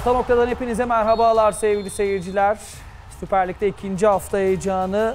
Orta noktadan hepinize merhabalar sevgili seyirciler. Süper Lig'de ikinci hafta heyecanı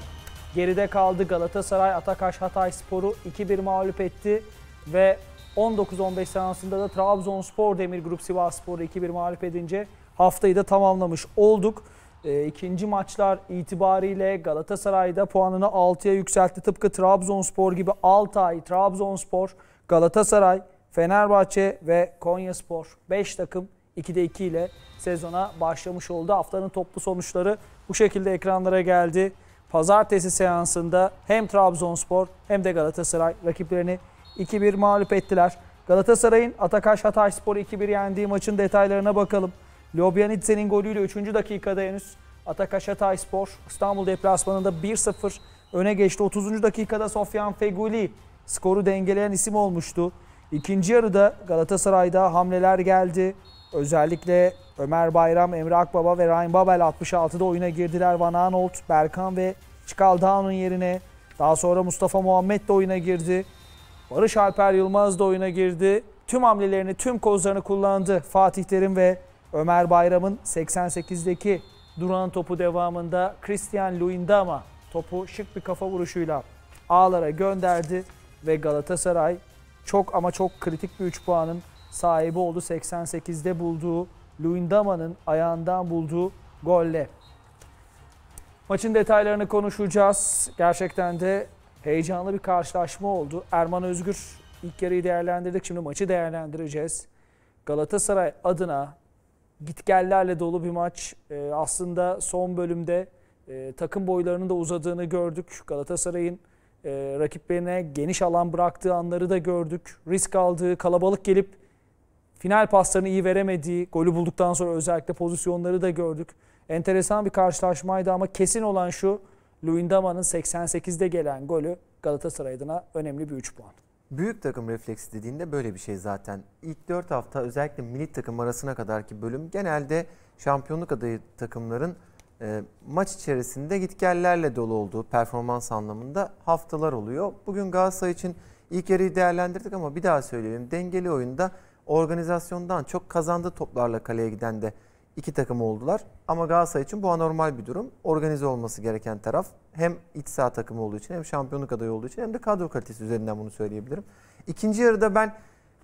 geride kaldı. Galatasaray Atakaş Hatay Sporu 2-1 mağlup etti ve 19-15 seansında da Trabzonspor Demir Grup Sivas Sporu 2-1 mağlup edince haftayı da tamamlamış olduk. E, ikinci maçlar itibariyle Galatasaray'da puanını 6'ya yükseltti. Tıpkı Trabzonspor gibi Altay, Trabzonspor, Galatasaray, Fenerbahçe ve Konyaspor 5 takım 2'de 2 ile sezona başlamış oldu. Haftanın toplu sonuçları bu şekilde ekranlara geldi. Pazartesi seansında hem Trabzonspor hem de Galatasaray rakiplerini 2-1 mağlup ettiler. Galatasaray'ın Atakaş Hatayspor'u 2-1 yendiği maçın detaylarına bakalım. Lobyanitse'nin golüyle 3. dakikada henüz Atakaş Hatayspor İstanbul deplasmanında 1-0 öne geçti. 30. dakikada Sofyan Feguli skoru dengeleyen isim olmuştu. İkinci yarıda Galatasaray'da hamleler geldi. Özellikle Ömer Bayram, Emre Akbaba ve Ryan Babel 66'da oyuna girdiler. Van Aanholt, Berkan ve Çıkal Dağ'ın yerine. Daha sonra Mustafa Muhammed de oyuna girdi. Barış Alper Yılmaz da oyuna girdi. Tüm hamlelerini, tüm kozlarını kullandı Fatih Terim ve Ömer Bayram'ın 88'deki duran topu devamında Christian Luindama topu şık bir kafa vuruşuyla ağlara gönderdi ve Galatasaray çok ama çok kritik bir 3 puanın sahibi oldu 88'de bulduğu Luindama'nın ayağından bulduğu golle. Maçın detaylarını konuşacağız. Gerçekten de heyecanlı bir karşılaşma oldu. Erman Özgür ilk yarıyı değerlendirdik. Şimdi maçı değerlendireceğiz. Galatasaray adına gitgellerle dolu bir maç. Ee, aslında son bölümde e, takım boylarının da uzadığını gördük. Galatasaray'ın e, rakiplerine geniş alan bıraktığı anları da gördük. Risk aldığı, kalabalık gelip Final paslarını iyi veremediği, golü bulduktan sonra özellikle pozisyonları da gördük. Enteresan bir karşılaşmaydı ama kesin olan şu, Luindama'nın 88'de gelen golü Galatasaray adına önemli bir 3 puan. Büyük takım refleksi dediğinde böyle bir şey zaten. İlk 4 hafta özellikle milli takım arasına kadarki bölüm genelde şampiyonluk adayı takımların e, maç içerisinde gitgellerle dolu olduğu performans anlamında haftalar oluyor. Bugün Galatasaray için ilk yarıyı değerlendirdik ama bir daha söyleyelim. Dengeli oyunda organizasyondan çok kazandı toplarla kaleye giden de iki takım oldular. Ama Galatasaray için bu anormal bir durum. Organize olması gereken taraf hem iç saha takımı olduğu için hem şampiyonluk adayı olduğu için hem de kadro kalitesi üzerinden bunu söyleyebilirim. İkinci yarıda ben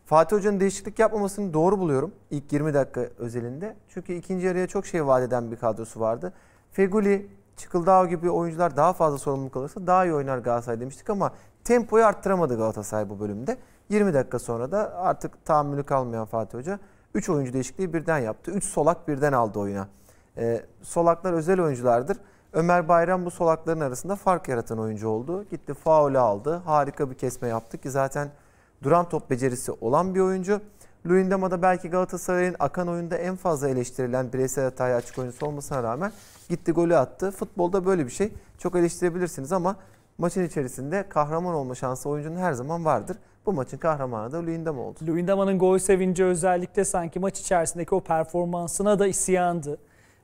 Fatih Hoca'nın değişiklik yapmamasını doğru buluyorum. ilk 20 dakika özelinde. Çünkü ikinci yarıya çok şey vaat eden bir kadrosu vardı. Feguli, Çıkıldağ gibi oyuncular daha fazla sorumluluk alırsa daha iyi oynar Galatasaray demiştik ama tempoyu arttıramadı Galatasaray bu bölümde. 20 dakika sonra da artık tahammülü kalmayan Fatih Hoca 3 oyuncu değişikliği birden yaptı. 3 solak birden aldı oyuna. E, solaklar özel oyunculardır. Ömer Bayram bu solakların arasında fark yaratan oyuncu oldu. Gitti faulü aldı. Harika bir kesme yaptı ki zaten duran top becerisi olan bir oyuncu. Luyendama da belki Galatasaray'ın akan oyunda en fazla eleştirilen bireysel hataya açık oyuncusu olmasına rağmen gitti golü attı. Futbolda böyle bir şey çok eleştirebilirsiniz ama maçın içerisinde kahraman olma şansı oyuncunun her zaman vardır. Bu maçın kahramanı da Luyendam oldu. Luyendam'ın gol sevinci özellikle sanki maç içerisindeki o performansına da isyandı.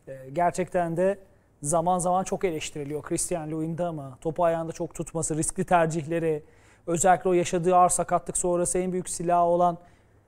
Ee, gerçekten de zaman zaman çok eleştiriliyor Christian Luyendam'a. Topu ayağında çok tutması, riskli tercihleri, özellikle o yaşadığı ağır sakatlık sonrası en büyük silahı olan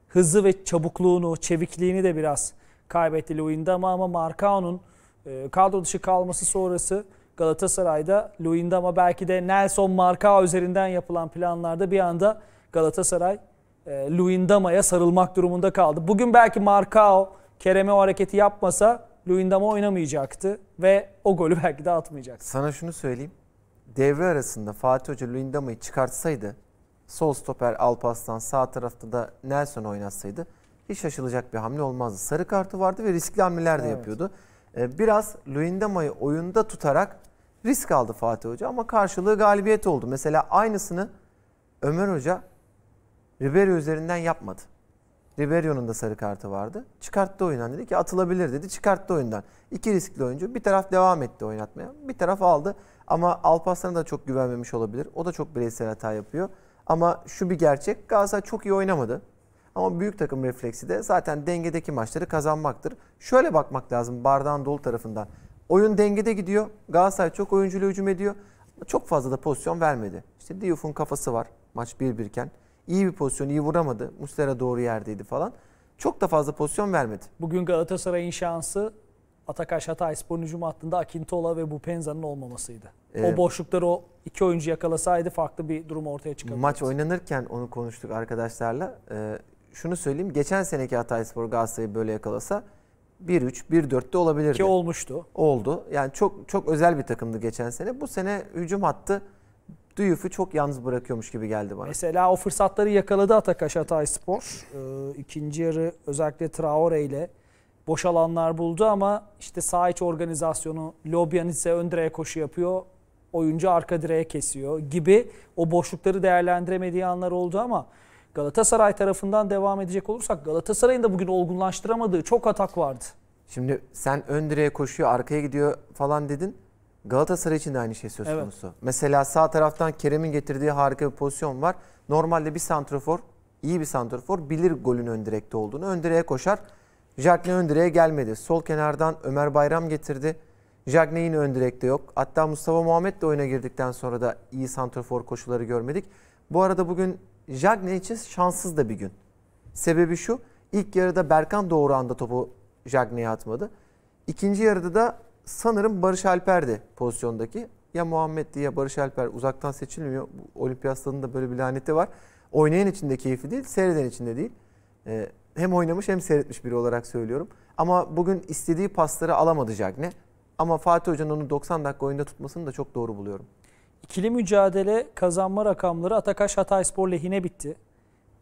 hızı ve çabukluğunu, çevikliğini de biraz kaybetti Luyendam ama Marcao'nun e, kadro dışı kalması sonrası Galatasaray'da Luin'de ama belki de Nelson Marka üzerinden yapılan planlarda bir anda Galatasaray e, Luindama'ya sarılmak durumunda kaldı. Bugün belki Markao Kerem'e o hareketi yapmasa Luindama oynamayacaktı ve o golü belki de atmayacaktı. Sana şunu söyleyeyim. Devre arasında Fatih Hoca Luindama'yı çıkartsaydı sol stoper Alpaslan, sağ tarafta da Nelson oynatsaydı hiç şaşılacak bir hamle olmazdı. Sarı kartı vardı ve riskli hamleler de evet. yapıyordu. E, biraz Luindama'yı oyunda tutarak risk aldı Fatih Hoca ama karşılığı galibiyet oldu. Mesela aynısını Ömer Hoca Ribery üzerinden yapmadı. Riberyon'un da sarı kartı vardı. Çıkarttı oyundan dedi ki atılabilir dedi. Çıkarttı oyundan. İki riskli oyuncu. Bir taraf devam etti oynatmaya. Bir taraf aldı. Ama Alparslan'a da çok güvenmemiş olabilir. O da çok bireysel hata yapıyor. Ama şu bir gerçek. Galatasaray çok iyi oynamadı. Ama büyük takım refleksi de zaten dengedeki maçları kazanmaktır. Şöyle bakmak lazım bardağın dolu tarafından. Oyun dengede gidiyor. Galatasaray çok oyuncuyla hücum ediyor. Çok fazla da pozisyon vermedi. İşte Diouf'un kafası var maç 1-1 iken. İyi bir pozisyon, iyi vuramadı. Muslera doğru yerdeydi falan. Çok da fazla pozisyon vermedi. Bugün Galatasaray'ın şansı Atakaş Hatayspor'un hücum hattında Akintola ve bu penzanın olmamasıydı. Ee, o boşlukları o iki oyuncu yakalasaydı farklı bir durum ortaya çıkabilirdi. Maç oynanırken onu konuştuk arkadaşlarla. Ee, şunu söyleyeyim. Geçen seneki Hatayspor Galatasaray'ı böyle yakalasa 1-3, 1-4'te olabilirdi. Ki olmuştu. Oldu. Yani çok çok özel bir takımdı geçen sene. Bu sene hücum hattı Duyuf'u çok yalnız bırakıyormuş gibi geldi bana. Mesela o fırsatları yakaladı Atakaş Hatay Spor. Ee, ikinci yarı özellikle Traore ile boş alanlar buldu ama işte sağ iç organizasyonu Lobyanice ön direğe koşu yapıyor. Oyuncu arka direğe kesiyor gibi o boşlukları değerlendiremediği anlar oldu ama Galatasaray tarafından devam edecek olursak Galatasaray'ın da bugün olgunlaştıramadığı çok atak vardı. Şimdi sen ön direğe koşuyor, arkaya gidiyor falan dedin. Galatasaray için de aynı şey söz konusu. Mesela sağ taraftan Kerem'in getirdiği harika bir pozisyon var. Normalde bir santrafor, iyi bir santrafor bilir golün ön direkte olduğunu. Ön direğe koşar. Jagne ön direğe gelmedi. Sol kenardan Ömer Bayram getirdi. Jagne yine ön direkte yok. Hatta Mustafa Muhammed de oyuna girdikten sonra da iyi santrafor koşuları görmedik. Bu arada bugün Jagne için şanssız da bir gün. Sebebi şu. İlk yarıda Berkan doğru anda topu Jagne'ye atmadı. İkinci yarıda da sanırım Barış Alper'di pozisyondaki. Ya Muhammed'di ya Barış Alper uzaktan seçilmiyor. Olimpiyat da böyle bir laneti var. Oynayan için de keyifli değil, seyreden için de değil. Ee, hem oynamış hem seyretmiş biri olarak söylüyorum. Ama bugün istediği pasları alamadı Jagne. Ama Fatih Hoca'nın onu 90 dakika oyunda tutmasını da çok doğru buluyorum. İkili mücadele kazanma rakamları Atakaş Hatayspor lehine bitti.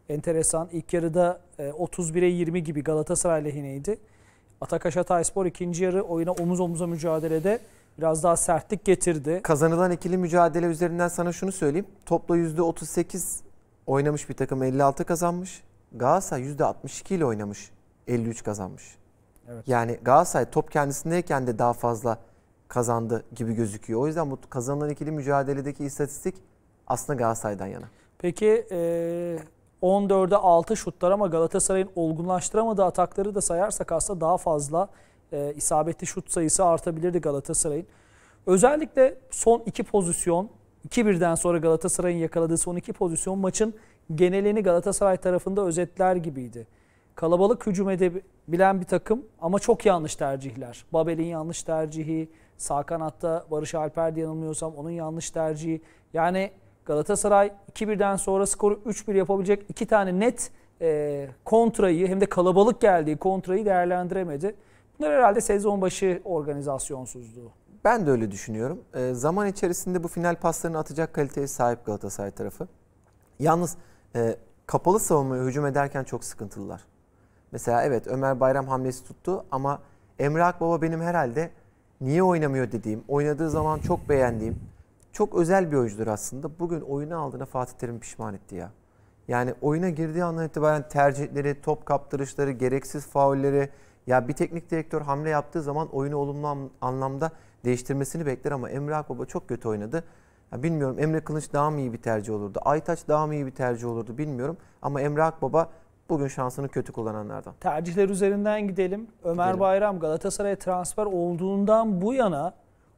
Enteresan. İlk yarıda 31'e 20 gibi Galatasaray lehineydi. Atakaş Hatayspor ikinci yarı oyuna omuz omuza mücadelede biraz daha sertlik getirdi. Kazanılan ikili mücadele üzerinden sana şunu söyleyeyim. Topla %38 oynamış bir takım 56 kazanmış. Galatasaray %62 ile oynamış 53 kazanmış. Evet. Yani Galatasaray top kendisindeyken de daha fazla kazandı gibi gözüküyor. O yüzden bu kazanılan ikili mücadeledeki istatistik aslında Galatasaray'dan yana. Peki e, 14'e 6 şutlar ama Galatasaray'ın olgunlaştıramadığı atakları da sayarsak aslında daha fazla e, isabetli şut sayısı artabilirdi Galatasaray'ın. Özellikle son iki pozisyon, 2-1'den sonra Galatasaray'ın yakaladığı son iki pozisyon maçın genelini Galatasaray tarafında özetler gibiydi. Kalabalık hücum edebilen bir takım ama çok yanlış tercihler. Babel'in yanlış tercihi, Sağ kanatta Barış Alper'de yanılmıyorsam onun yanlış tercihi. Yani Galatasaray 2-1'den sonra skoru 3-1 yapabilecek iki tane net e, kontrayı hem de kalabalık geldiği kontrayı değerlendiremedi. Bunlar herhalde sezon başı organizasyonsuzluğu. Ben de öyle düşünüyorum. E, zaman içerisinde bu final paslarını atacak kaliteye sahip Galatasaray tarafı. Yalnız e, kapalı savunmaya hücum ederken çok sıkıntılılar. Mesela evet Ömer Bayram hamlesi tuttu ama Emrah Baba benim herhalde niye oynamıyor dediğim, oynadığı zaman çok beğendiğim, çok özel bir oyuncudur aslında. Bugün oyunu aldığına Fatih Terim pişman etti ya. Yani oyuna girdiği andan itibaren tercihleri, top kaptırışları, gereksiz faulleri. Ya bir teknik direktör hamle yaptığı zaman oyunu olumlu anlamda değiştirmesini bekler ama Emre Akbaba çok kötü oynadı. Ya bilmiyorum Emre Kılıç daha mı iyi bir tercih olurdu? Aytaç daha mı iyi bir tercih olurdu bilmiyorum. Ama Emre Akbaba bugün şansını kötü kullananlardan. Tercihler üzerinden gidelim. Ömer gidelim. Bayram Galatasaray'a transfer olduğundan bu yana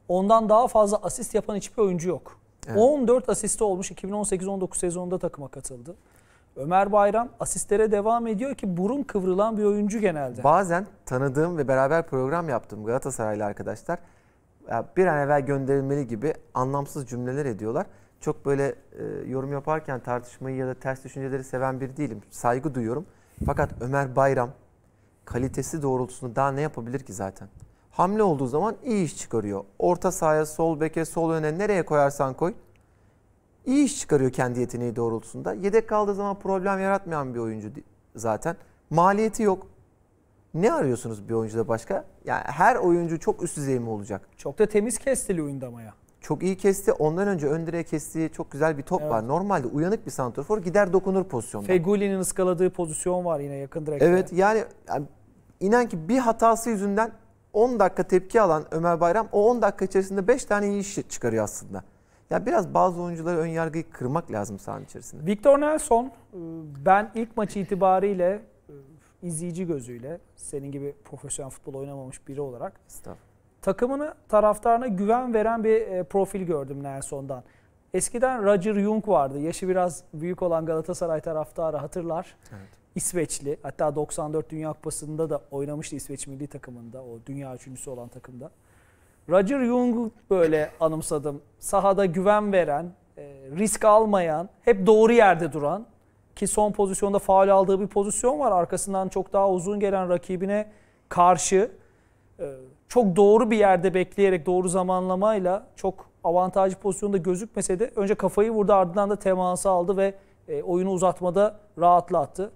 ondan daha fazla asist yapan hiçbir oyuncu yok. Evet. 14 asisti olmuş 2018-19 sezonunda takıma katıldı. Ömer Bayram asistlere devam ediyor ki burun kıvrılan bir oyuncu genelde. Bazen tanıdığım ve beraber program yaptığım Galatasaraylı arkadaşlar bir an evvel gönderilmeli gibi anlamsız cümleler ediyorlar çok böyle e, yorum yaparken tartışmayı ya da ters düşünceleri seven biri değilim. Saygı duyuyorum. Fakat Ömer Bayram kalitesi doğrultusunda daha ne yapabilir ki zaten? Hamle olduğu zaman iyi iş çıkarıyor. Orta sahaya, sol beke, sol öne nereye koyarsan koy. İyi iş çıkarıyor kendi yeteneği doğrultusunda. Yedek kaldığı zaman problem yaratmayan bir oyuncu zaten. Maliyeti yok. Ne arıyorsunuz bir oyuncuda başka? Yani her oyuncu çok üst düzey mi olacak? Çok da temiz kestili oyunda ama çok iyi kesti. Ondan önce ön direğe kestiği çok güzel bir top evet. var. Normalde uyanık bir santrafor gider dokunur pozisyonda. Feguli'nin ıskaladığı pozisyon var yine yakın direkte. Evet yani, yani inan ki bir hatası yüzünden 10 dakika tepki alan Ömer Bayram o 10 dakika içerisinde 5 tane iyi iş çıkarıyor aslında. Ya biraz bazı oyuncuları ön yargıyı kırmak lazım sahanın içerisinde. Victor Nelson e, ben ilk maçı itibariyle e, izleyici gözüyle senin gibi profesyonel futbol oynamamış biri olarak takımını taraftarına güven veren bir e, profil gördüm Nelson'dan. Eskiden Roger Jung vardı. Yaşı biraz büyük olan Galatasaray taraftarı hatırlar. Evet. İsveçli. Hatta 94 Dünya Kupası'nda da oynamıştı İsveç milli takımında. O dünya üçüncüsü olan takımda. Roger Jung'u böyle anımsadım. Sahada güven veren, e, risk almayan, hep doğru yerde duran ki son pozisyonda faal aldığı bir pozisyon var. Arkasından çok daha uzun gelen rakibine karşı e, çok doğru bir yerde bekleyerek doğru zamanlamayla çok avantajlı pozisyonda gözükmese de önce kafayı vurdu ardından da teması aldı ve e, oyunu uzatmada rahatlattı.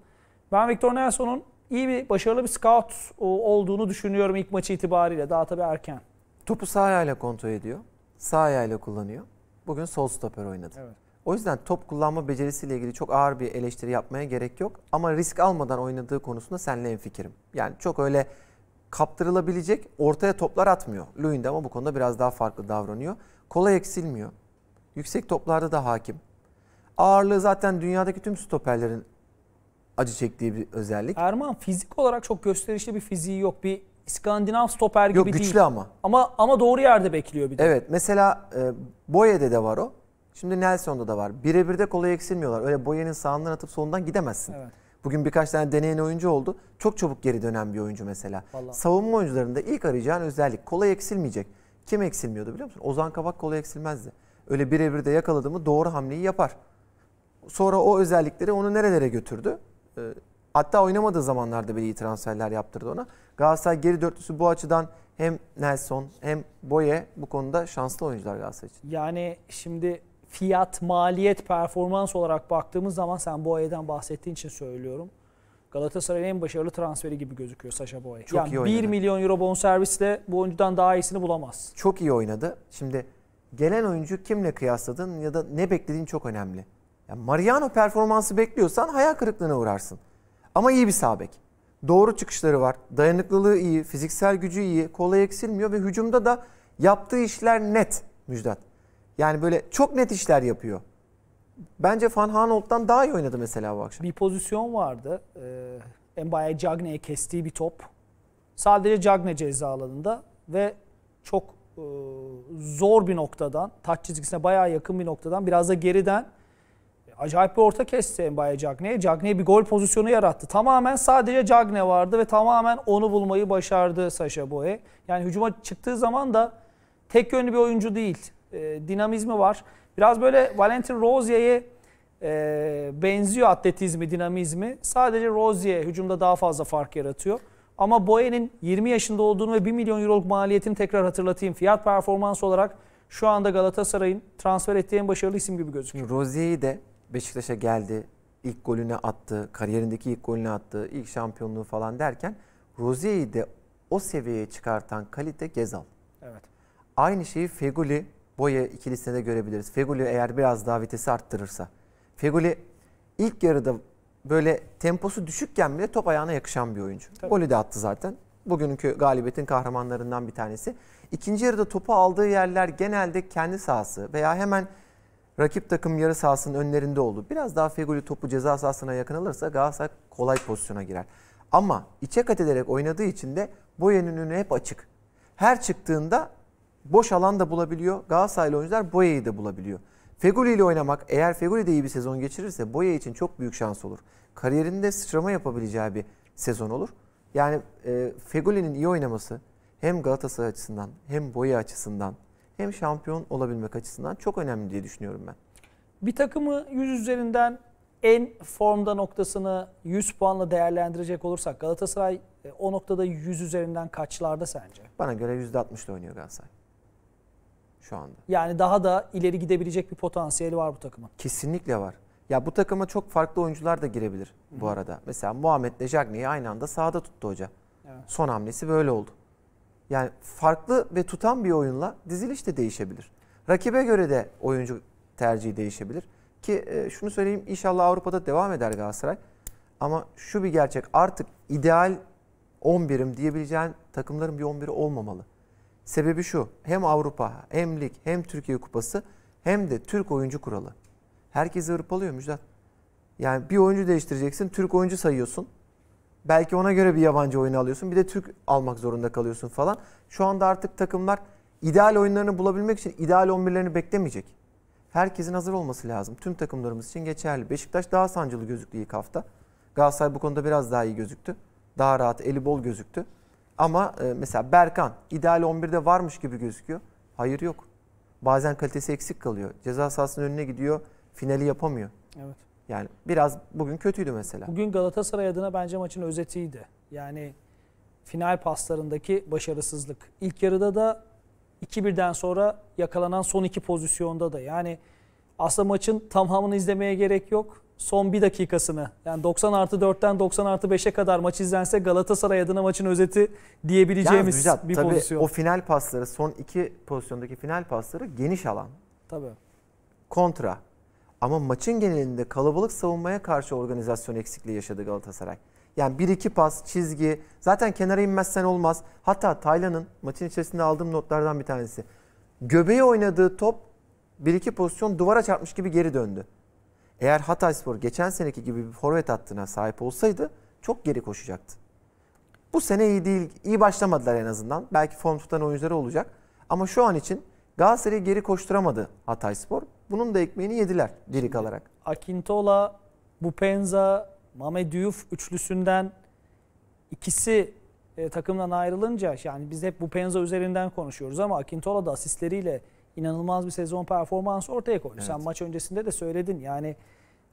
Ben Victor Nelson'un iyi bir başarılı bir scout olduğunu düşünüyorum ilk maçı itibariyle. Daha tabii erken. Topu sağ ayağıyla kontrol ediyor. Sağ ayağıyla kullanıyor. Bugün sol stoper oynadı. Evet. O yüzden top kullanma becerisiyle ilgili çok ağır bir eleştiri yapmaya gerek yok. Ama risk almadan oynadığı konusunda seninle en fikirim. Yani çok öyle kaptırılabilecek ortaya toplar atmıyor. Luyendam ama bu konuda biraz daha farklı davranıyor. Kolay eksilmiyor. Yüksek toplarda da hakim. Ağırlığı zaten dünyadaki tüm stoperlerin acı çektiği bir özellik. Erman fizik olarak çok gösterişli bir fiziği yok. Bir İskandinav stoper gibi Yok, güçlü değil. ama. Ama ama doğru yerde bekliyor bir de. Evet mesela e, Boye'de de var o. Şimdi Nelson'da da var. Birebir de kolay eksilmiyorlar. Öyle Boye'nin sağından atıp solundan gidemezsin. Evet. Bugün birkaç tane deneyen oyuncu oldu. Çok çabuk geri dönen bir oyuncu mesela. Vallahi. Savunma oyuncularında ilk arayacağın özellik kolay eksilmeyecek. Kim eksilmiyordu biliyor musun? Ozan Kabak kolay eksilmezdi. Öyle birebir de yakaladı mı doğru hamleyi yapar. Sonra o özellikleri onu nerelere götürdü? Ee, hatta oynamadığı zamanlarda bile iyi transferler yaptırdı ona. Galatasaray geri dörtlüsü bu açıdan hem Nelson hem Boye bu konuda şanslı oyuncular Galatasaray için. Yani şimdi fiyat, maliyet, performans olarak baktığımız zaman sen bu Boye'den bahsettiğin için söylüyorum. Galatasaray'ın en başarılı transferi gibi gözüküyor Saşa Boye. Çok yani iyi oynadı. 1 milyon euro bonservisle bu oyuncudan daha iyisini bulamaz. Çok iyi oynadı. Şimdi gelen oyuncu kimle kıyasladın ya da ne beklediğin çok önemli. Yani Mariano performansı bekliyorsan hayal kırıklığına uğrarsın. Ama iyi bir sabek. Doğru çıkışları var. Dayanıklılığı iyi, fiziksel gücü iyi, kolay eksilmiyor ve hücumda da yaptığı işler net Müjdat. Yani böyle çok net işler yapıyor. Bence Van Hanold'dan daha iyi oynadı mesela bu akşam. Bir pozisyon vardı. Ee, Mbaye Cagne'ye kestiği bir top. Sadece Cagne ceza alanında ve çok e, zor bir noktadan, taç çizgisine bayağı yakın bir noktadan biraz da geriden e, acayip bir orta kesti Mbaye Cagne'ye. Cagne bir gol pozisyonu yarattı. Tamamen sadece Cagne vardı ve tamamen onu bulmayı başardı Sasha Boye. Yani hücuma çıktığı zaman da tek yönlü bir oyuncu değil e, dinamizmi var. Biraz böyle Valentin Rozier'e e, benziyor atletizmi, dinamizmi. Sadece Rozier hücumda daha fazla fark yaratıyor. Ama Boye'nin 20 yaşında olduğunu ve 1 milyon euroluk maliyetini tekrar hatırlatayım. Fiyat performans olarak şu anda Galatasaray'ın transfer ettiği en başarılı isim gibi gözüküyor. Rozier'i de Beşiktaş'a geldi. ilk golünü attı. Kariyerindeki ilk golünü attı. ilk şampiyonluğu falan derken Rozier'i de o seviyeye çıkartan kalite Gezal. Evet. Aynı şeyi Feguli Boya ikilisinde de görebiliriz. Feguli eğer biraz daha vitesi arttırırsa. Feguli ilk yarıda böyle temposu düşükken bile top ayağına yakışan bir oyuncu. Tabii. Golü de attı zaten. Bugünkü galibiyetin kahramanlarından bir tanesi. İkinci yarıda topu aldığı yerler genelde kendi sahası veya hemen rakip takım yarı sahasının önlerinde oldu. Biraz daha Feguli topu ceza sahasına yakın alırsa Galatasaray kolay pozisyona girer. Ama içe kat ederek oynadığı için de Boya'nın önü hep açık. Her çıktığında boş alan da bulabiliyor. Galatasaraylı oyuncular Boya'yı da bulabiliyor. Feguli ile oynamak eğer Feguli de iyi bir sezon geçirirse Boya için çok büyük şans olur. Kariyerinde sıçrama yapabileceği bir sezon olur. Yani e, Feguli'nin iyi oynaması hem Galatasaray açısından hem Boya açısından hem şampiyon olabilmek açısından çok önemli diye düşünüyorum ben. Bir takımı yüz üzerinden en formda noktasını 100 puanla değerlendirecek olursak Galatasaray e, o noktada 100 üzerinden kaçlarda sence? Bana göre %60'la oynuyor Galatasaray şu anda. Yani daha da ileri gidebilecek bir potansiyeli var bu takımın. Kesinlikle var. Ya bu takıma çok farklı oyuncular da girebilir Hı-hı. bu arada. Mesela Muhammed Nejagni'yi aynı anda sahada tuttu hoca. Evet. Son hamlesi böyle oldu. Yani farklı ve tutan bir oyunla diziliş de değişebilir. Rakibe göre de oyuncu tercihi değişebilir. Ki e, şunu söyleyeyim inşallah Avrupa'da devam eder Galatasaray. Ama şu bir gerçek artık ideal 11'im diyebileceğin takımların bir 11'i olmamalı. Sebebi şu. Hem Avrupa, hem lig, hem Türkiye Kupası hem de Türk oyuncu kuralı. Herkes hırpalıyor Müjdat. Yani bir oyuncu değiştireceksin, Türk oyuncu sayıyorsun. Belki ona göre bir yabancı oyunu alıyorsun. Bir de Türk almak zorunda kalıyorsun falan. Şu anda artık takımlar ideal oyunlarını bulabilmek için ideal 11'lerini beklemeyecek. Herkesin hazır olması lazım. Tüm takımlarımız için geçerli. Beşiktaş daha sancılı gözüktü ilk hafta. Galatasaray bu konuda biraz daha iyi gözüktü. Daha rahat, eli bol gözüktü. Ama e, mesela Berkan ideal 11'de varmış gibi gözüküyor. Hayır yok. Bazen kalitesi eksik kalıyor. Ceza sahasının önüne gidiyor. Finali yapamıyor. Evet. Yani biraz bugün kötüydü mesela. Bugün Galatasaray adına bence maçın özetiydi. Yani final paslarındaki başarısızlık. İlk yarıda da 2-1'den sonra yakalanan son iki pozisyonda da. Yani aslında maçın tamamını izlemeye gerek yok son bir dakikasını yani 90 artı 4'ten 90 artı 5'e kadar maç izlense Galatasaray adına maçın özeti diyebileceğimiz Yalnız bir tabii pozisyon. O final pasları son iki pozisyondaki final pasları geniş alan. Tabii. Kontra. Ama maçın genelinde kalabalık savunmaya karşı organizasyon eksikliği yaşadı Galatasaray. Yani bir iki pas, çizgi. Zaten kenara inmezsen olmaz. Hatta Taylan'ın maçın içerisinde aldığım notlardan bir tanesi. Göbeği oynadığı top bir iki pozisyon duvara çarpmış gibi geri döndü. Eğer Hatayspor geçen seneki gibi bir forvet hattına sahip olsaydı çok geri koşacaktı. Bu sene iyi değil, iyi başlamadılar en azından. Belki form tutan oyuncuları olacak. Ama şu an için Galatasaray'ı geri koşturamadı Hatayspor. Bunun da ekmeğini yediler geri kalarak. Akintola, Bupenza, Mame Diouf üçlüsünden ikisi e, takımdan ayrılınca yani biz hep Bupenza üzerinden konuşuyoruz ama Akintola da asistleriyle inanılmaz bir sezon performansı ortaya koydu. Evet. Sen maç öncesinde de söyledin. Yani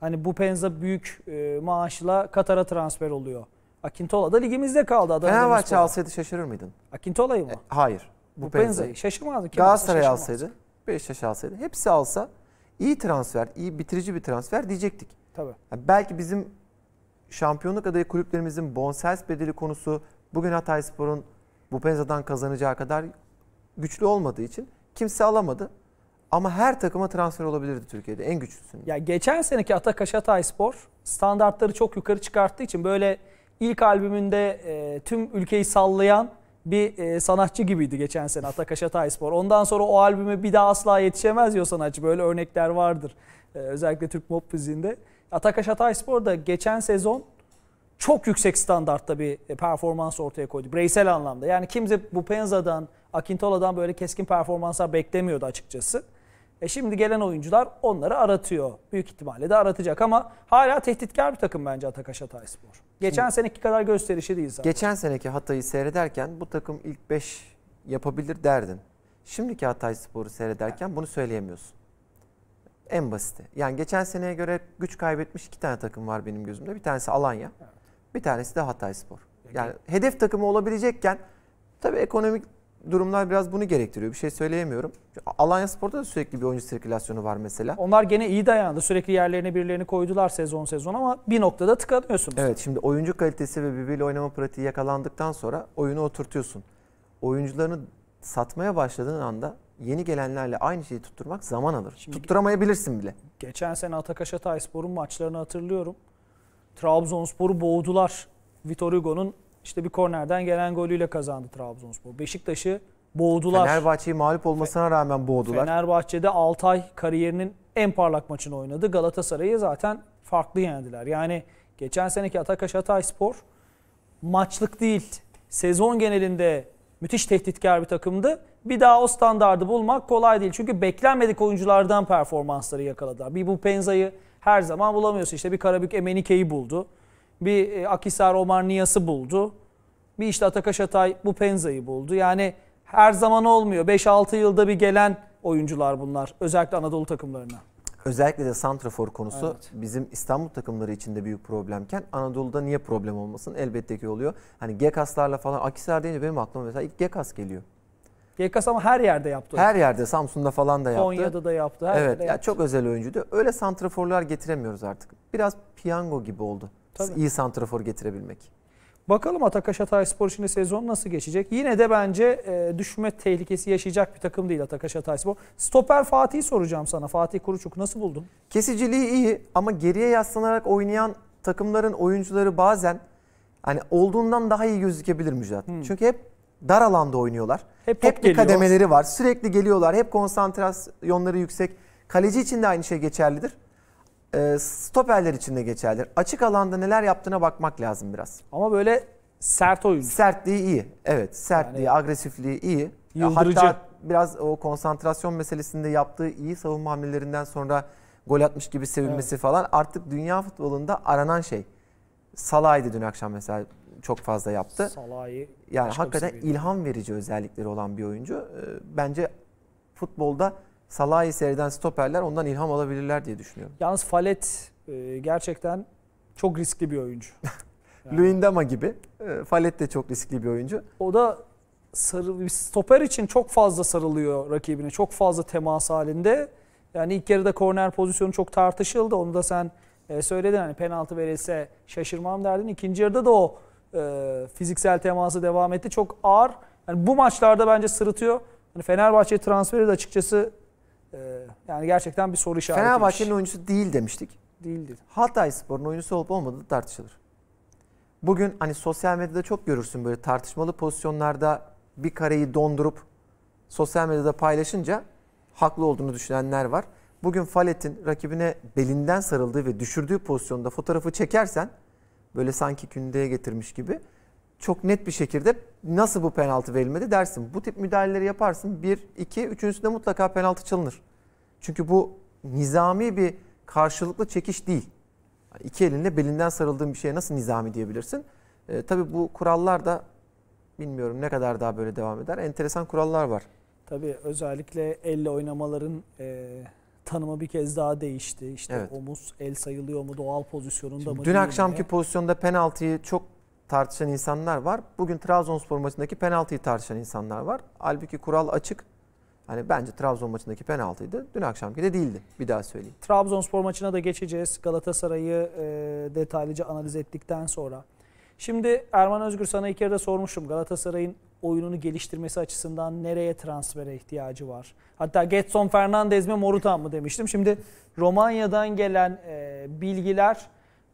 hani bu Penza büyük e, maaşla Katar'a transfer oluyor. Akintola da ligimizde kaldı. Adana Fenerbahçe alsaydı şaşırır mıydın? Akintola'yı mı? E, hayır. Bu, bu Penza'yı. Şaşırmazdı. Kim Galatasaray alsaydı, Beşiktaş alsaydı. Hepsi alsa iyi transfer, iyi bitirici bir transfer diyecektik. Tabii. Yani belki bizim şampiyonluk adayı kulüplerimizin bonsels bedeli konusu bugün Hatay Spor'un bu Penza'dan kazanacağı kadar güçlü olmadığı için Kimse alamadı. Ama her takıma transfer olabilirdi Türkiye'de en güçlüsünü. Ya geçen seneki Atakaş Hatay standartları çok yukarı çıkarttığı için böyle ilk albümünde e, tüm ülkeyi sallayan bir e, sanatçı gibiydi geçen sene Atakaş Hatay Ondan sonra o albüme bir daha asla yetişemez diyor sanatçı. Böyle örnekler vardır. E, özellikle Türk pop müziğinde. Atakaş Hatay da geçen sezon çok yüksek standartta bir e, performans ortaya koydu. Bireysel anlamda. Yani kimse bu Penza'dan, Akintola'dan böyle keskin performanslar beklemiyordu açıkçası. E şimdi gelen oyuncular onları aratıyor. Büyük ihtimalle de aratacak ama hala tehditkar bir takım bence Atakaş Hatayspor. Geçen şimdi, seneki kadar gösterişi değil zaten. Geçen seneki Hatay'ı seyrederken bu takım ilk 5 yapabilir derdin. Şimdiki Hatayspor'u seyrederken evet. bunu söyleyemiyorsun. En basiti. Yani geçen seneye göre güç kaybetmiş iki tane takım var benim gözümde. Bir tanesi Alanya, evet. bir tanesi de Hatayspor. Yani hedef takımı olabilecekken tabii ekonomik durumlar biraz bunu gerektiriyor. Bir şey söyleyemiyorum. Alanya Spor'da da sürekli bir oyuncu sirkülasyonu var mesela. Onlar gene iyi dayandı. Sürekli yerlerine birilerini koydular sezon sezon ama bir noktada tıkanıyorsunuz. Evet şimdi oyuncu kalitesi ve birbiriyle oynama pratiği yakalandıktan sonra oyunu oturtuyorsun. Oyuncularını satmaya başladığın anda yeni gelenlerle aynı şeyi tutturmak zaman alır. Şimdi Tutturamayabilirsin bile. Geçen sene Atakaş Hatayspor'un maçlarını hatırlıyorum. Trabzonspor'u boğdular. Vitor Hugo'nun işte bir kornerden gelen golüyle kazandı Trabzonspor. Beşiktaş'ı boğdular. Fenerbahçe'yi mağlup olmasına rağmen boğdular. Fenerbahçe'de Altay kariyerinin en parlak maçını oynadı. Galatasaray'ı zaten farklı yendiler. Yani geçen seneki Atakaş Hatay Spor maçlık değil. Sezon genelinde müthiş tehditkar bir takımdı. Bir daha o standardı bulmak kolay değil. Çünkü beklenmedik oyunculardan performansları yakaladılar. Bir bu Penza'yı her zaman bulamıyorsun. İşte bir Karabük Emenike'yi buldu bir e, Akisar Niyası buldu. Bir işte Atakaş Atay bu Penza'yı buldu. Yani her zaman olmuyor. 5-6 yılda bir gelen oyuncular bunlar. Özellikle Anadolu takımlarına. Özellikle de Santrafor konusu evet. bizim İstanbul takımları için de büyük problemken Anadolu'da niye problem olmasın? Elbette ki oluyor. Hani Gekas'larla falan Akisar deyince benim aklıma mesela ilk Gekas geliyor. Gekas ama her yerde yaptı. Her yerde Samsun'da falan da yaptı. Konya'da da yaptı. Her evet. Yaptı. Ya çok özel oyuncuydu. Öyle santraforlar getiremiyoruz artık. Biraz piyango gibi oldu. Tabii. iyi santrafor getirebilmek. Bakalım Atakaş Hatayspor için sezon nasıl geçecek? Yine de bence e, düşme tehlikesi yaşayacak bir takım değil Atakaş Hatayspor. Stoper Fatih soracağım sana. Fatih Kuruçuk nasıl buldun? Kesiciliği iyi ama geriye yaslanarak oynayan takımların oyuncuları bazen hani olduğundan daha iyi gözükebilir Müjdat. Hmm. Çünkü hep dar alanda oynuyorlar. Hep, hep bir kademeleri var. Sürekli geliyorlar. Hep konsantrasyonları yüksek. Kaleci için de aynı şey geçerlidir. E, stoperler için de geçerlidir. Açık alanda neler yaptığına bakmak lazım biraz. Ama böyle sert oyuncu. Sertliği iyi. Evet sertliği, yani, agresifliği iyi. Yıldırıcı. Hatta biraz o konsantrasyon meselesinde yaptığı iyi savunma hamlelerinden sonra gol atmış gibi sevinmesi evet. falan artık dünya futbolunda aranan şey. Salah'ydı dün akşam mesela çok fazla yaptı. Salah'ı yani hakikaten ilham verici özellikleri olan bir oyuncu. E, bence futbolda Salahisar'dan stoperler ondan ilham alabilirler diye düşünüyorum. Yalnız Falet e, gerçekten çok riskli bir oyuncu. Yani. Luindama gibi. E, Falet de çok riskli bir oyuncu. O da sarı, stoper için çok fazla sarılıyor rakibine. Çok fazla temas halinde. Yani ilk yarıda korner pozisyonu çok tartışıldı. Onu da sen e, söyledin. Hani penaltı verilse şaşırmam derdin. İkinci yarıda da o e, fiziksel teması devam etti. Çok ağır. Yani bu maçlarda bence sırıtıyor. Hani Fenerbahçe transferi de açıkçası ee, yani gerçekten bir soru işareti. Fenerbahçe'nin oyuncusu değil demiştik. Değildi. Hatay Spor'un oyuncusu olup olmadığı tartışılır. Bugün hani sosyal medyada çok görürsün böyle tartışmalı pozisyonlarda bir kareyi dondurup sosyal medyada paylaşınca haklı olduğunu düşünenler var. Bugün Falet'in rakibine belinden sarıldığı ve düşürdüğü pozisyonda fotoğrafı çekersen böyle sanki kündeye getirmiş gibi çok net bir şekilde nasıl bu penaltı verilmedi dersin. Bu tip müdahaleleri yaparsın. Bir, iki, üçüncüsünde mutlaka penaltı çalınır. Çünkü bu nizami bir karşılıklı çekiş değil. Yani iki elinde belinden sarıldığın bir şeye nasıl nizami diyebilirsin? Ee, tabii bu kurallar da bilmiyorum ne kadar daha böyle devam eder. Enteresan kurallar var. Tabii özellikle elle oynamaların e, tanımı bir kez daha değişti. İşte evet. omuz el sayılıyor mu doğal pozisyonunda Şimdi mı? Dün akşamki mi? pozisyonda penaltıyı çok tartışan insanlar var. Bugün Trabzonspor maçındaki penaltıyı tartışan insanlar var. Halbuki kural açık. Hani bence Trabzon maçındaki penaltıydı. Dün akşamki de değildi. Bir daha söyleyeyim. Trabzonspor maçına da geçeceğiz. Galatasaray'ı e, detaylıca analiz ettikten sonra. Şimdi Erman Özgür sana iki kere de sormuştum. Galatasaray'ın oyununu geliştirmesi açısından nereye transfere ihtiyacı var? Hatta Getson Fernandez mi Morutan mı demiştim. Şimdi Romanya'dan gelen e, bilgiler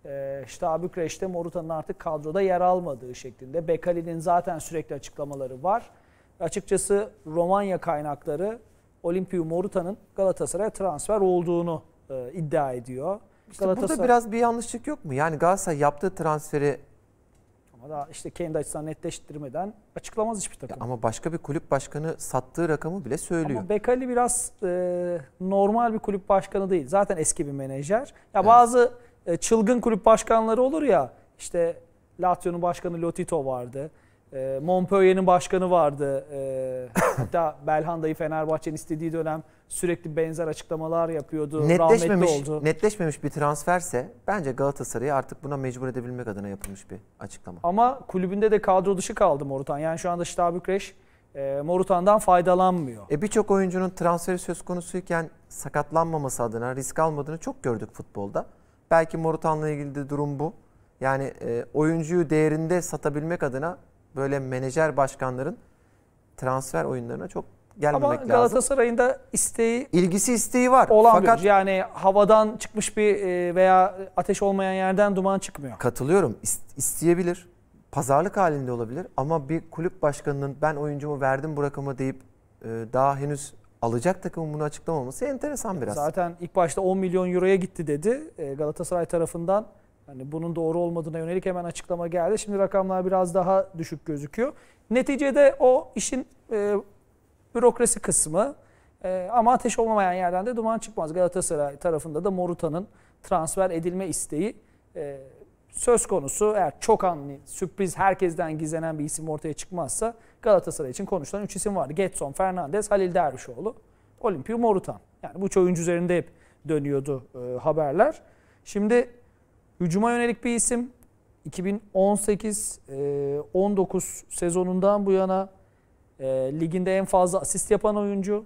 e, işte Bükreş'te Morutan'ın artık kadroda yer almadığı şeklinde. Bekali'nin zaten sürekli açıklamaları var. Açıkçası Romanya kaynakları Olimpiyu Morutan'ın Galatasaray'a transfer olduğunu e, iddia ediyor. İşte Galatasaray... burada biraz bir yanlışlık yok mu? Yani Galatasaray yaptığı transferi ama daha işte kendi açısından netleştirmeden açıklamaz hiçbir takım. Ya ama başka bir kulüp başkanı sattığı rakamı bile söylüyor. Ama Bekali biraz e, normal bir kulüp başkanı değil. Zaten eski bir menajer. Ya evet. bazı e, çılgın kulüp başkanları olur ya işte Lazio'nun başkanı Lotito vardı. E, Montpellier'in başkanı vardı. E, hatta Belhanda'yı Fenerbahçe'nin istediği dönem sürekli benzer açıklamalar yapıyordu. Netleşmemiş, oldu. netleşmemiş bir transferse bence Galatasaray'ı artık buna mecbur edebilmek adına yapılmış bir açıklama. Ama kulübünde de kadro dışı kaldı Morutan. Yani şu anda Şitabükreş e, Morutan'dan faydalanmıyor. E Birçok oyuncunun transferi söz konusuyken sakatlanmaması adına risk almadığını çok gördük futbolda. Belki Morutan'la ilgili de durum bu. Yani e, oyuncuyu değerinde satabilmek adına böyle menajer başkanların transfer oyunlarına çok gelmemek lazım. Ama Galatasaray'ın da isteği ilgisi isteği var. Olan Fakat bir, yani havadan çıkmış bir e, veya ateş olmayan yerden duman çıkmıyor. Katılıyorum. İsteyebilir. Pazarlık halinde olabilir ama bir kulüp başkanının ben oyuncumu verdim bu rakama deyip e, daha henüz alacak takımın bunu açıklamaması enteresan biraz. Zaten ilk başta 10 milyon euroya gitti dedi e, Galatasaray tarafından. Hani bunun doğru olmadığına yönelik hemen açıklama geldi. Şimdi rakamlar biraz daha düşük gözüküyor. Neticede o işin e, bürokrasi kısmı e, ama ateş olmayan yerden de duman çıkmaz. Galatasaray tarafında da Moruta'nın transfer edilme isteği e, söz konusu. Eğer çok anlı, sürpriz, herkesten gizlenen bir isim ortaya çıkmazsa Galatasaray için konuşulan 3 isim vardı. Getson, Fernandes, Halil Dervişoğlu, Olimpio Morutan. Yani bu üç oyuncu üzerinde hep dönüyordu e, haberler. Şimdi hücuma yönelik bir isim 2018-19 e, sezonundan bu yana e, liginde en fazla asist yapan oyuncu.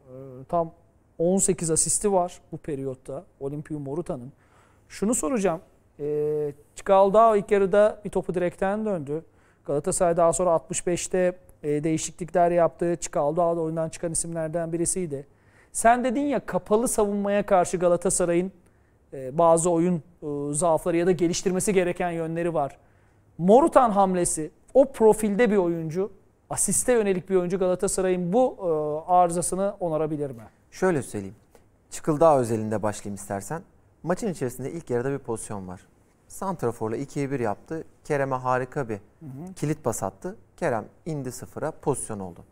E, tam 18 asisti var bu periyotta Olimpio Moruta'nın. Şunu soracağım. E, Çıkaldao ilk yarıda bir topu direkten döndü. Galatasaray daha sonra 65'te e, değişiklikler yaptı. çıkaldı da oyundan çıkan isimlerden birisiydi. Sen dedin ya kapalı savunmaya karşı Galatasaray'ın e, bazı oyun e, zaafları ya da geliştirmesi gereken yönleri var. Morutan hamlesi o profilde bir oyuncu, asiste yönelik bir oyuncu Galatasaray'ın bu e, arızasını onarabilir mi? Şöyle söyleyeyim. Çıkıldağ özelinde başlayayım istersen. Maçın içerisinde ilk yarıda bir pozisyon var. Santrafor'la 2'ye 1 yaptı. Kerem'e harika bir hı hı. kilit pas attı. Kerem indi sıfıra pozisyon oldu.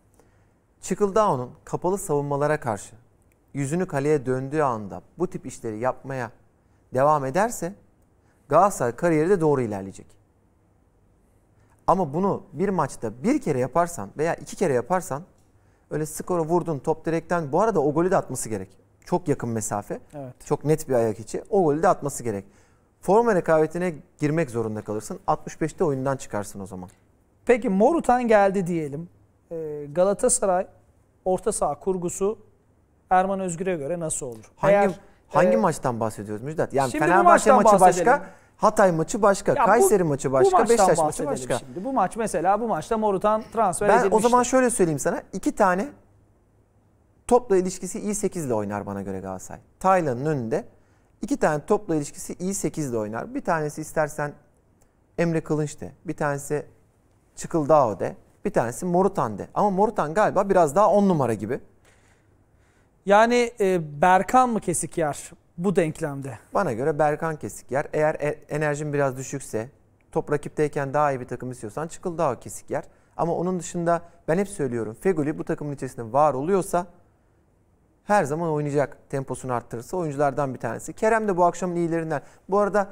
Çıkıldağ'ın kapalı savunmalara karşı yüzünü kaleye döndüğü anda bu tip işleri yapmaya devam ederse Galatasaray kariyeri de doğru ilerleyecek. Ama bunu bir maçta bir kere yaparsan veya iki kere yaparsan öyle skoru vurdun top direkten bu arada o golü de atması gerek. Çok yakın mesafe. Evet. Çok net bir ayak içi. O golü de atması gerek forma rekabetine girmek zorunda kalırsın. 65'te oyundan çıkarsın o zaman. Peki Morutan geldi diyelim. Ee, Galatasaray orta saha kurgusu Erman Özgür'e göre nasıl olur? Hangi Eğer, hangi e, maçtan bahsediyoruz Müjdat? Yani Fenerbahçe maçı bahsedelim. başka, Hatay maçı başka, ya Kayseri bu, maçı başka, Beşiktaş maçı başka. Şimdi. Bu maç mesela bu maçta Morutan transfer edilmiş. Ben o zaman şöyle söyleyeyim sana. iki tane topla ilişkisi iyi 8 ile oynar bana göre Galatasaray. Taylan'ın önünde İki tane topla ilişkisi i8 de oynar. Bir tanesi istersen Emre Kılınç de. Bir tanesi Çıkıldao de. Bir tanesi Morutan de. Ama Morutan galiba biraz daha on numara gibi. Yani e, Berkan mı kesik yer bu denklemde? Bana göre Berkan kesik yer. Eğer e, enerjin biraz düşükse, top rakipteyken daha iyi bir takım istiyorsan Çıkıldao kesik yer. Ama onun dışında ben hep söylüyorum Feguli bu takımın içerisinde var oluyorsa her zaman oynayacak temposunu arttırırsa oyunculardan bir tanesi. Kerem de bu akşamın iyilerinden. Bu arada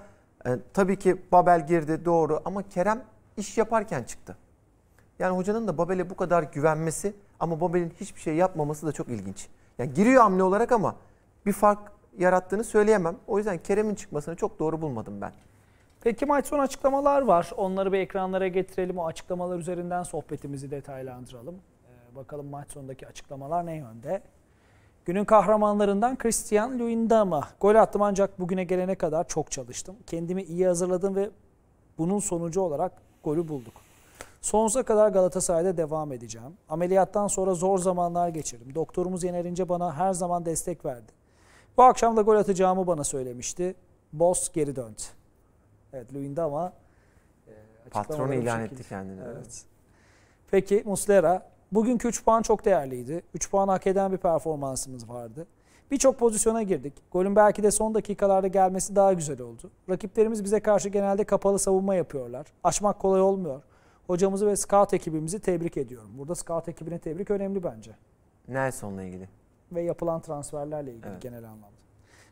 e, tabii ki Babel girdi doğru ama Kerem iş yaparken çıktı. Yani hocanın da Babel'e bu kadar güvenmesi ama Babel'in hiçbir şey yapmaması da çok ilginç. Yani giriyor hamle olarak ama bir fark yarattığını söyleyemem. O yüzden Kerem'in çıkmasını çok doğru bulmadım ben. Peki maç son açıklamalar var. Onları bir ekranlara getirelim. O açıklamalar üzerinden sohbetimizi detaylandıralım. Ee, bakalım maç sonundaki açıklamalar ne yönde? Günün kahramanlarından Christian Luyendama. Gol attım ancak bugüne gelene kadar çok çalıştım. Kendimi iyi hazırladım ve bunun sonucu olarak golü bulduk. Sonsuza kadar Galatasaray'da devam edeceğim. Ameliyattan sonra zor zamanlar geçirdim. Doktorumuz yenerince bana her zaman destek verdi. Bu akşam da gol atacağımı bana söylemişti. Boss geri döndü. Evet Luyendama. E, Patron ilan etti kendini. evet. Peki Muslera Bugünkü 3 puan çok değerliydi. 3 puan hak eden bir performansımız vardı. Birçok pozisyona girdik. Golün belki de son dakikalarda gelmesi daha güzel oldu. Rakiplerimiz bize karşı genelde kapalı savunma yapıyorlar. Açmak kolay olmuyor. Hocamızı ve scout ekibimizi tebrik ediyorum. Burada scout ekibine tebrik önemli bence. Nelson'la ilgili. Ve yapılan transferlerle ilgili evet. genel anlamda.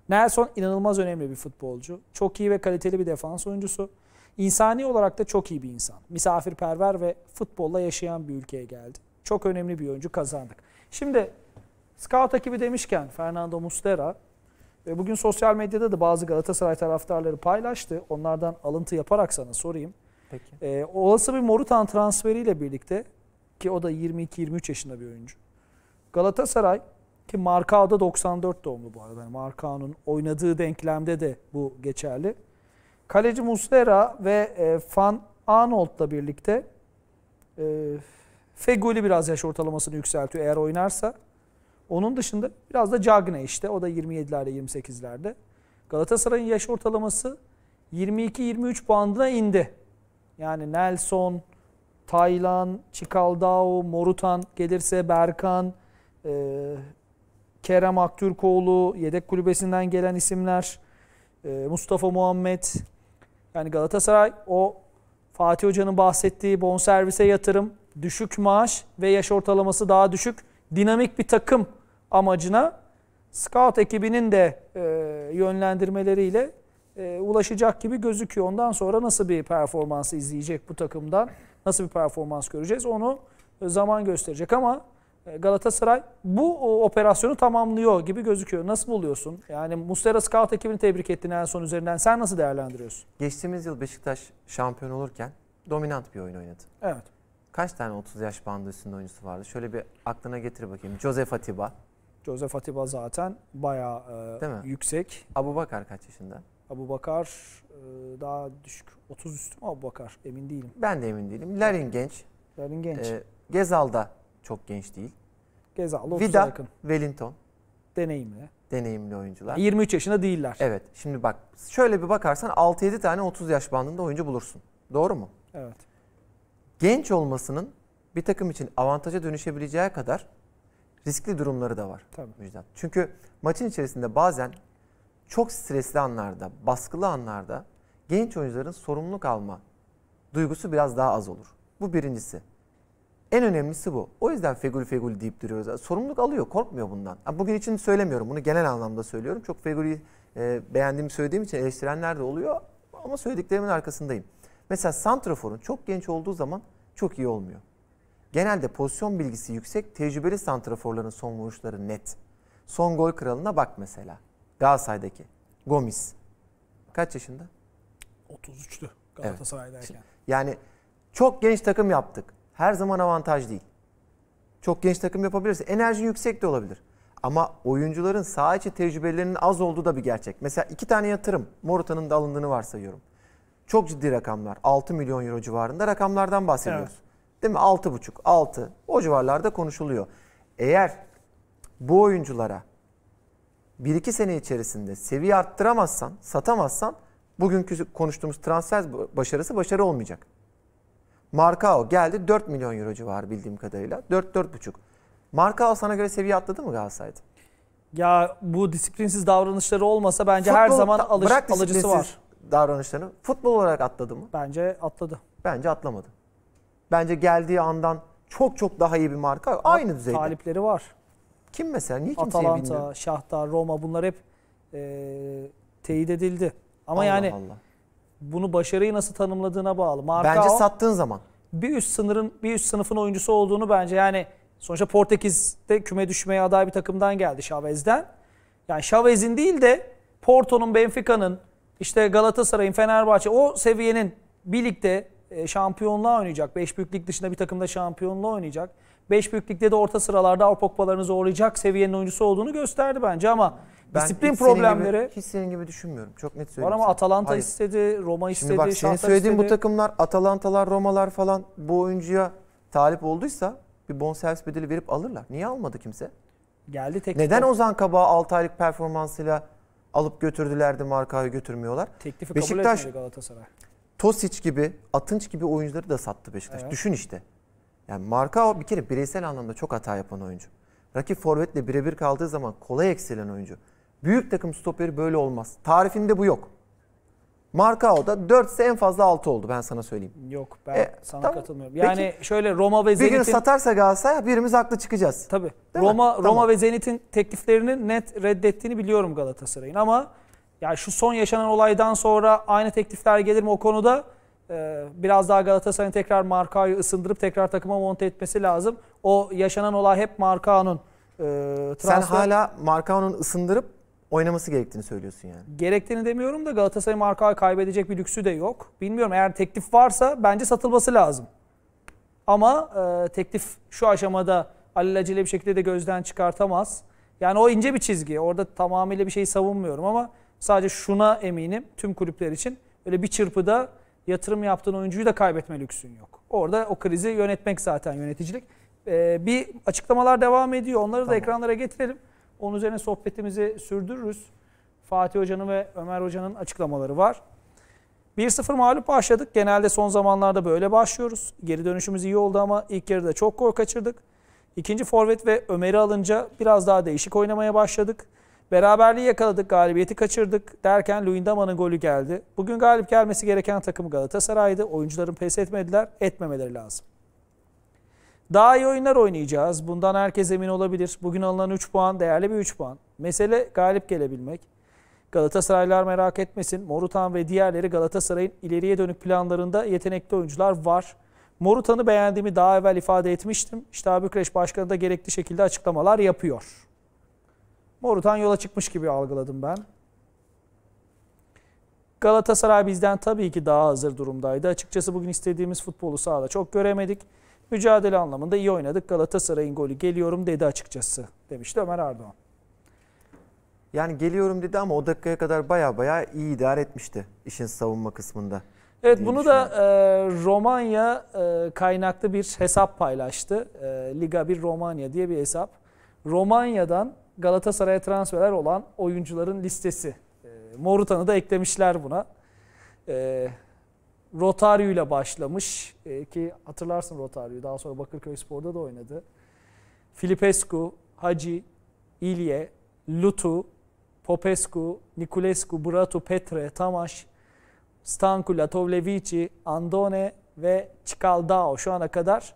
Nelson inanılmaz önemli bir futbolcu. Çok iyi ve kaliteli bir defans oyuncusu. İnsani olarak da çok iyi bir insan. Misafirperver ve futbolla yaşayan bir ülkeye geldi. Çok önemli bir oyuncu kazandık. Şimdi scout ekibi demişken Fernando Mustera ve bugün sosyal medyada da bazı Galatasaray taraftarları paylaştı. Onlardan alıntı yaparak sana sorayım. Peki. Ee, olası bir Morutan transferiyle birlikte ki o da 22-23 yaşında bir oyuncu. Galatasaray ki Markao 94 doğumlu bu arada. Yani Markao'nun oynadığı denklemde de bu geçerli. Kaleci Muslera ve e, Van Arnold'la birlikte e, Fegoli biraz yaş ortalamasını yükseltiyor eğer oynarsa. Onun dışında biraz da Cagne işte. O da 27'lerde 28'lerde. Galatasaray'ın yaş ortalaması 22-23 puanına indi. Yani Nelson, Taylan, Çikaldao, Morutan gelirse Berkan, e, Kerem Aktürkoğlu, yedek kulübesinden gelen isimler, e, Mustafa Muhammed. Yani Galatasaray o Fatih Hoca'nın bahsettiği bonservise yatırım düşük maaş ve yaş ortalaması daha düşük dinamik bir takım amacına scout ekibinin de e, yönlendirmeleriyle e, ulaşacak gibi gözüküyor. Ondan sonra nasıl bir performansı izleyecek bu takımdan, nasıl bir performans göreceğiz onu e, zaman gösterecek ama e, Galatasaray bu operasyonu tamamlıyor gibi gözüküyor. Nasıl buluyorsun? Yani Mustera Scout ekibini tebrik ettin en son üzerinden. Sen nasıl değerlendiriyorsun? Geçtiğimiz yıl Beşiktaş şampiyon olurken dominant bir oyun oynadı. Evet kaç tane 30 yaş bandı üstünde oyuncusu vardı? Şöyle bir aklına getir bakayım. Joseph Atiba. Joseph Atiba zaten bayağı e, Değil mi? yüksek. Abu Bakar kaç yaşında? Abu Bakar e, daha düşük. 30 üstü mü Abu Bakar? Emin değilim. Ben de emin değilim. Larin genç. Larin genç. E, Gezal da çok genç değil. Gezal 30 Vida, yakın. Wellington. Deneyimli. Deneyimli oyuncular. 23 yaşında değiller. Evet. Şimdi bak şöyle bir bakarsan 6-7 tane 30 yaş bandında oyuncu bulursun. Doğru mu? Evet genç olmasının bir takım için avantaja dönüşebileceği kadar riskli durumları da var Tabii. Müjdat. Çünkü maçın içerisinde bazen çok stresli anlarda, baskılı anlarda genç oyuncuların sorumluluk alma duygusu biraz daha az olur. Bu birincisi. En önemlisi bu. O yüzden fegül fegül deyip duruyoruz. Sorumluluk alıyor, korkmuyor bundan. Bugün için söylemiyorum, bunu genel anlamda söylüyorum. Çok fegülü e, beğendiğimi söylediğim için eleştirenler de oluyor ama söylediklerimin arkasındayım. Mesela Santrafor'un çok genç olduğu zaman çok iyi olmuyor. Genelde pozisyon bilgisi yüksek, tecrübeli santraforların son vuruşları net. Son gol kralına bak mesela. Galatasaray'daki Gomis. Kaç yaşında? 33'tü Galatasaray'dayken. Evet. Yani çok genç takım yaptık. Her zaman avantaj değil. Çok genç takım yapabilirsin. Enerji yüksek de olabilir. Ama oyuncuların saha içi tecrübelerinin az olduğu da bir gerçek. Mesela iki tane yatırım Morata'nın da alındığını varsayıyorum. Çok ciddi rakamlar. 6 milyon euro civarında rakamlardan bahsediyoruz. Evet. Değil mi? 6,5, 6. O civarlarda konuşuluyor. Eğer bu oyunculara 1-2 sene içerisinde seviye arttıramazsan, satamazsan bugünkü konuştuğumuz transfer başarısı başarı olmayacak. Markao geldi 4 milyon euro civarı bildiğim kadarıyla. 4-4,5. Markao sana göre seviye atladı mı Galatasaray'da? Ya bu disiplinsiz davranışları olmasa bence Futbol, her zaman alış, bırak alıcısı var davranışlarını futbol olarak atladı mı? Bence atladı. Bence atlamadı. Bence geldiği andan çok çok daha iyi bir marka. At, Aynı düzeyde. Talipleri var. Kim mesela? Niye kimseye Atalanta, bilmiyor? Şahtar, Roma bunlar hep e, teyit edildi. Ama Allah yani Allah. bunu başarıyı nasıl tanımladığına bağlı. Marka bence o, sattığın zaman. Bir üst sınırın bir üst sınıfın oyuncusu olduğunu bence yani sonuçta Portekiz'de küme düşmeye aday bir takımdan geldi Chavez'den. Yani Chavez'in değil de Porto'nun, Benfica'nın, işte Galatasaray'ın, Fenerbahçe o seviyenin birlikte e, şampiyonluğa oynayacak. Beş büyüklük dışında bir takımda şampiyonluğa oynayacak. Beş büyüklükte de orta sıralarda Avrupa kupalarını zorlayacak seviyenin oyuncusu olduğunu gösterdi bence ama ben disiplin hiç problemleri... Senin gibi, hiç senin gibi düşünmüyorum. Çok net söylüyorum. Var ama sana. Atalanta Hayır. istedi, Roma istedi, Şimdi bak senin söylediğin istedi. bu takımlar Atalantalar, Romalar falan bu oyuncuya talip olduysa bir bonservis bedeli verip alırlar. Niye almadı kimse? Geldi teklif. Neden Ozan Kabağ 6 aylık performansıyla alıp götürdülerdi Marka'yı götürmüyorlar. Teklifi Beşiktaş, kabul etmedi Galatasaray. Tosic gibi, Atınç gibi oyuncuları da sattı Beşiktaş. Evet. Düşün işte. Yani Marka o bir kere bireysel anlamda çok hata yapan oyuncu. Rakip forvetle birebir kaldığı zaman kolay eksilen oyuncu. Büyük takım stoperi böyle olmaz. Tarifinde bu yok. Markao'da 4 ise en fazla 6 oldu ben sana söyleyeyim. Yok ben e, sana tamam. katılmıyorum. Yani Peki, şöyle Roma ve Zenit'in... Bir gün satarsa Galatasaray birimiz haklı çıkacağız. Tabii. Değil Roma, mi? Roma tamam. ve Zenit'in tekliflerini net reddettiğini biliyorum Galatasaray'ın ama ya şu son yaşanan olaydan sonra aynı teklifler gelir mi o konuda ee, biraz daha Galatasaray'ın tekrar Markao'yu ısındırıp tekrar takıma monte etmesi lazım. O yaşanan olay hep Markao'nun e, transfer... Sen hala Markao'nun ısındırıp oynaması gerektiğini söylüyorsun yani. Gerektiğini demiyorum da Galatasaray marka kaybedecek bir lüksü de yok. Bilmiyorum eğer teklif varsa bence satılması lazım. Ama e, teklif şu aşamada alelacele bir şekilde de gözden çıkartamaz. Yani o ince bir çizgi. Orada tamamıyla bir şey savunmuyorum ama sadece şuna eminim tüm kulüpler için. Öyle bir çırpıda yatırım yaptığın oyuncuyu da kaybetme lüksün yok. Orada o krizi yönetmek zaten yöneticilik. Ee, bir açıklamalar devam ediyor. Onları tamam. da ekranlara getirelim. Onun üzerine sohbetimizi sürdürürüz. Fatih Hoca'nın ve Ömer Hoca'nın açıklamaları var. 1-0 mağlup başladık. Genelde son zamanlarda böyle başlıyoruz. Geri dönüşümüz iyi oldu ama ilk yarıda çok gol kaçırdık. İkinci forvet ve Ömer'i alınca biraz daha değişik oynamaya başladık. Beraberliği yakaladık, galibiyeti kaçırdık derken Luyendama'nın golü geldi. Bugün galip gelmesi gereken takım Galatasaray'dı. Oyuncuların pes etmediler, etmemeleri lazım. Daha iyi oyunlar oynayacağız. Bundan herkes emin olabilir. Bugün alınan 3 puan değerli bir 3 puan. Mesele galip gelebilmek. Galatasaraylar merak etmesin. Morutan ve diğerleri Galatasaray'ın ileriye dönük planlarında yetenekli oyuncular var. Morutan'ı beğendiğimi daha evvel ifade etmiştim. İşte Bükreş Başkanı da gerekli şekilde açıklamalar yapıyor. Morutan yola çıkmış gibi algıladım ben. Galatasaray bizden tabii ki daha hazır durumdaydı. Açıkçası bugün istediğimiz futbolu sahada çok göremedik. Mücadele anlamında iyi oynadık. Galatasaray'ın golü geliyorum dedi açıkçası demişti Ömer Erdoğan. Yani geliyorum dedi ama o dakikaya kadar baya baya iyi idare etmişti işin savunma kısmında. Evet bunu da e, Romanya e, kaynaklı bir hesap paylaştı. E, Liga 1 Romanya diye bir hesap. Romanya'dan Galatasaray'a transferler olan oyuncuların listesi. E, Morutan'ı da eklemişler buna. E, Rotaryo ile başlamış e, ki hatırlarsın Rotaryo'yu daha sonra Bakırköy Spor'da da oynadı. Filipescu, Hacı, İlye, Lutu, Popescu, Niculescu, Bratu, Petre, Tamaş, Stanku, Latovlevici, Andone ve Çikaldao şu ana kadar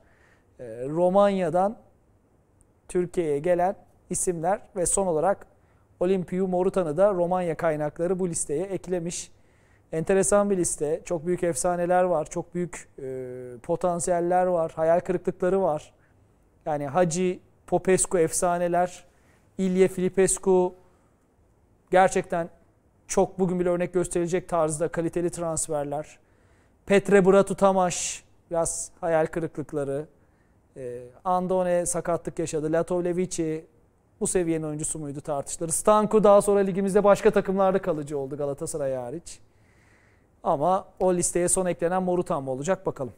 e, Romanya'dan Türkiye'ye gelen isimler ve son olarak Olimpiu Morutan'ı da Romanya kaynakları bu listeye eklemiş enteresan bir liste. Çok büyük efsaneler var, çok büyük e, potansiyeller var, hayal kırıklıkları var. Yani Hacı, Popescu efsaneler, İlye Filipescu gerçekten çok bugün bile örnek gösterilecek tarzda kaliteli transferler. Petre Bratu Tamaş biraz hayal kırıklıkları. E, Andone sakatlık yaşadı. Latovlevici bu seviyenin oyuncusu muydu tartışılır. Stanku daha sonra ligimizde başka takımlarda kalıcı oldu Galatasaray hariç. Ama o listeye son eklenen Morutan mı olacak bakalım.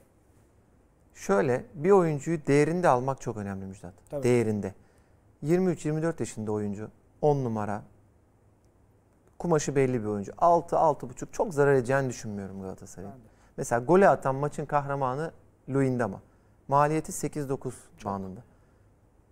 Şöyle bir oyuncuyu değerinde almak çok önemli Müjdat. Tabii. Değerinde. 23-24 yaşında oyuncu. 10 numara. Kumaşı belli bir oyuncu. 6-6,5 çok zarar edeceğini düşünmüyorum Galatasaray'ın. Mesela gole atan maçın kahramanı Luindama. Maliyeti 8-9 bandında.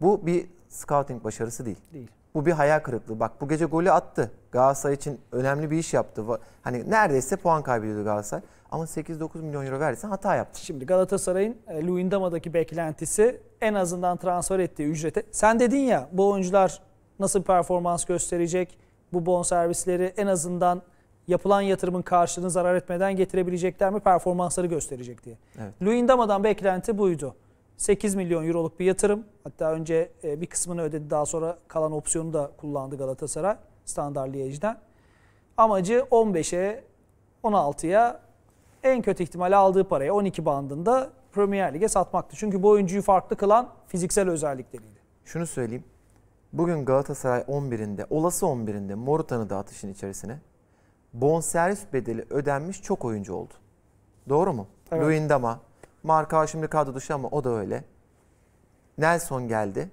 Bu bir scouting başarısı değil. Değil. Bu bir hayal kırıklığı. Bak bu gece golü attı. Galatasaray için önemli bir iş yaptı. Hani neredeyse puan kaybediyordu Galatasaray. Ama 8-9 milyon euro verirsen hata yaptı. Şimdi Galatasaray'ın e, Luindama'daki beklentisi en azından transfer ettiği ücrete. Sen dedin ya bu oyuncular nasıl performans gösterecek? Bu bonservisleri en azından yapılan yatırımın karşılığını zarar etmeden getirebilecekler mi performansları gösterecek diye. Evet. Luindama'dan beklenti buydu. 8 milyon euroluk bir yatırım. Hatta önce e, bir kısmını ödedi daha sonra kalan opsiyonu da kullandı Galatasaray Standard Liège'den. Amacı 15'e 16'ya en kötü ihtimalle aldığı parayı 12 bandında Premier Lig'e satmaktı. Çünkü bu oyuncuyu farklı kılan fiziksel özellikleriydi. Şunu söyleyeyim. Bugün Galatasaray 11'inde, olası 11'inde Morutan'ı da atışın içerisine bonservis bedeli ödenmiş çok oyuncu oldu. Doğru mu? Evet. Luindama, Marka şimdi kadro dışı ama o da öyle. Nelson geldi.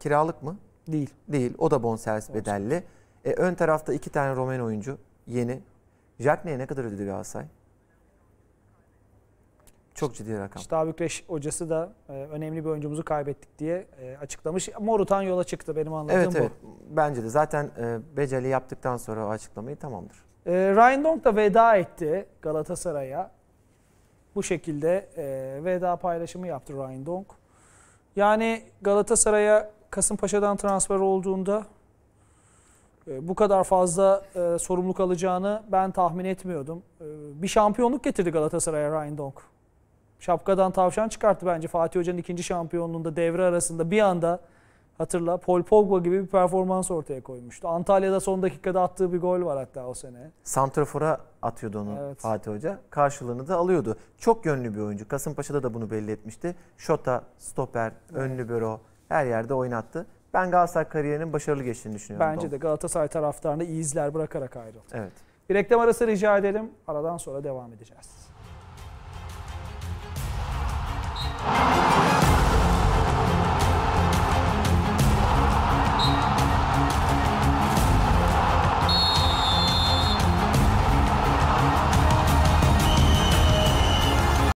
Kiralık mı? Değil. Değil. O da bonservis bedelli. E, ön tarafta iki tane Romen oyuncu. Yeni. Jackney'e ne kadar ödedi Galatasaray? Çok ciddi bir rakam. İşte Bükreş hocası da e, önemli bir oyuncumuzu kaybettik diye e, açıklamış. Morutan yola çıktı benim anladığım evet, bu. Evet bence de zaten e, Beceli yaptıktan sonra o açıklamayı tamamdır. E, Ryan Donk da veda etti Galatasaray'a. Bu şekilde e, veda paylaşımı yaptı Ryan Donk. Yani Galatasaray'a Kasımpaşa'dan transfer olduğunda e, bu kadar fazla e, sorumluluk alacağını ben tahmin etmiyordum. E, bir şampiyonluk getirdi Galatasaray'a Ryan Donk. Şapkadan tavşan çıkarttı bence Fatih Hoca'nın ikinci şampiyonluğunda devre arasında bir anda Hatırla Paul Pogba gibi bir performans ortaya koymuştu. Antalya'da son dakikada attığı bir gol var hatta o sene. Santrafor'a atıyordu onu evet. Fatih Hoca. Karşılığını da alıyordu. Çok yönlü bir oyuncu. Kasımpaşa'da da bunu belli etmişti. Şota, stoper, evet. önlü büro her yerde oynattı. Ben Galatasaray kariyerinin başarılı geçtiğini düşünüyorum. Bence de Galatasaray taraftarına iyi izler bırakarak ayrıldı. Evet. Bir reklam arası rica edelim. Aradan sonra devam edeceğiz.